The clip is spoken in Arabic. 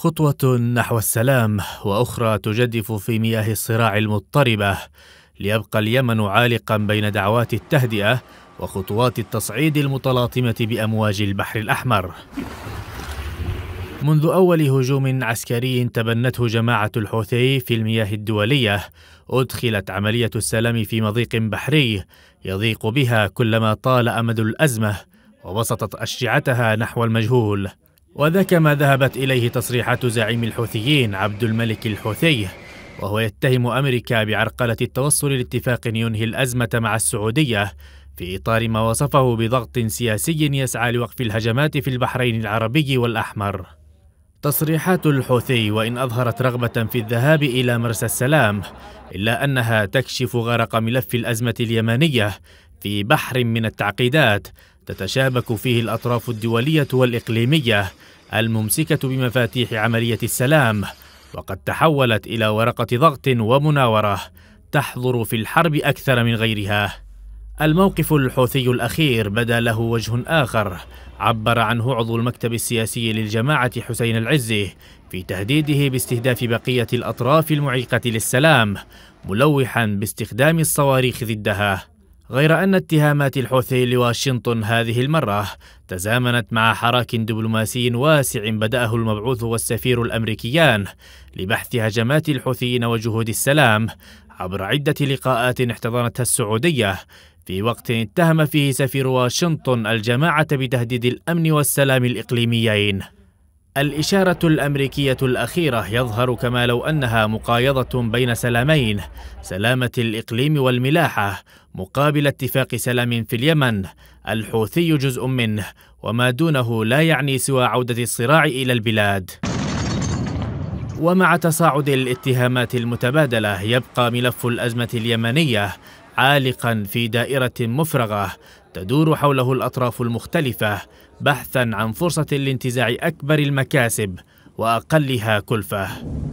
خطوة نحو السلام وأخرى تجدف في مياه الصراع المضطربة ليبقى اليمن عالقا بين دعوات التهدئة وخطوات التصعيد المتلاطمة بأمواج البحر الأحمر. منذ أول هجوم عسكري تبنته جماعة الحوثي في المياه الدولية، أدخلت عملية السلام في مضيق بحري يضيق بها كلما طال أمد الأزمة، وبسطت أشجعتها نحو المجهول. وذاك ما ذهبت إليه تصريحات زعيم الحوثيين عبد الملك الحوثي وهو يتهم أمريكا بعرقلة التوصل لاتفاق ينهي الأزمة مع السعودية في إطار ما وصفه بضغط سياسي يسعى لوقف الهجمات في البحرين العربي والأحمر تصريحات الحوثي وإن أظهرت رغبة في الذهاب إلى مرسى السلام إلا أنها تكشف غرق ملف الأزمة اليمنية في بحر من التعقيدات تتشابك فيه الأطراف الدولية والإقليمية الممسكة بمفاتيح عملية السلام وقد تحولت إلى ورقة ضغط ومناورة تحظر في الحرب أكثر من غيرها الموقف الحوثي الأخير بدا له وجه آخر عبر عنه عضو المكتب السياسي للجماعة حسين العزي في تهديده باستهداف بقية الأطراف المعيقة للسلام ملوحا باستخدام الصواريخ ضدها غير أن اتهامات الحوثي لواشنطن هذه المرة تزامنت مع حراك دبلوماسي واسع بدأه المبعوث والسفير الأمريكيان لبحث هجمات الحوثيين وجهود السلام عبر عدة لقاءات احتضنتها السعودية في وقت اتهم فيه سفير واشنطن الجماعة بتهديد الأمن والسلام الإقليميين الإشارة الأمريكية الأخيرة يظهر كما لو أنها مقايضة بين سلامين سلامة الإقليم والملاحة مقابل اتفاق سلام في اليمن الحوثي جزء منه وما دونه لا يعني سوى عودة الصراع إلى البلاد ومع تصاعد الاتهامات المتبادلة يبقى ملف الأزمة اليمنية عالقا في دائره مفرغه تدور حوله الاطراف المختلفه بحثا عن فرصه لانتزاع اكبر المكاسب واقلها كلفه